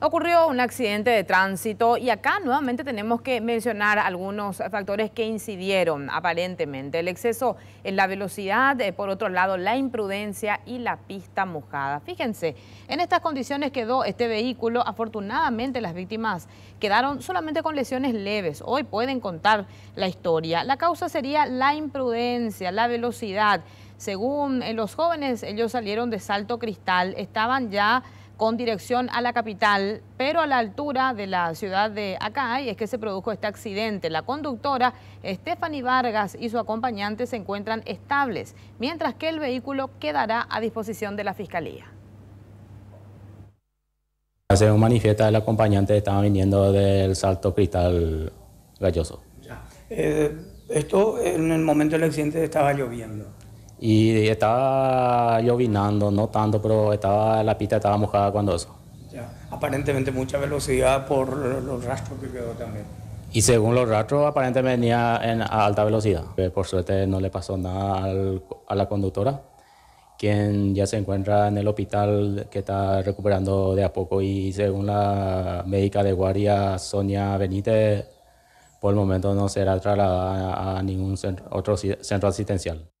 ocurrió un accidente de tránsito y acá nuevamente tenemos que mencionar algunos factores que incidieron aparentemente. El exceso en la velocidad, eh, por otro lado la imprudencia y la pista mojada. Fíjense, en estas condiciones quedó este vehículo. Afortunadamente las víctimas quedaron solamente con lesiones leves. Hoy pueden contar la historia. La causa sería la imprudencia, la velocidad. Según eh, los jóvenes, ellos salieron de Salto Cristal, estaban ya con dirección a la capital, pero a la altura de la ciudad de Acay es que se produjo este accidente. La conductora Stephanie Vargas y su acompañante se encuentran estables, mientras que el vehículo quedará a disposición de la Fiscalía. un manifiesta, el acompañante estaba viniendo del Salto Cristal Galloso. Eh, esto en el momento del accidente estaba lloviendo y estaba llovinando, no tanto, pero estaba la pista estaba mojada cuando eso. Aparentemente mucha velocidad por los rastros que quedó también. Y según los rastros, aparentemente venía en, alta velocidad. Eh, por suerte no le pasó nada a la conductora, quien ya se encuentra en el hospital que está recuperando de a poco y según la médica de guardia Sonia Benítez, por el momento no será trasladada a ningún otro centro asistencial.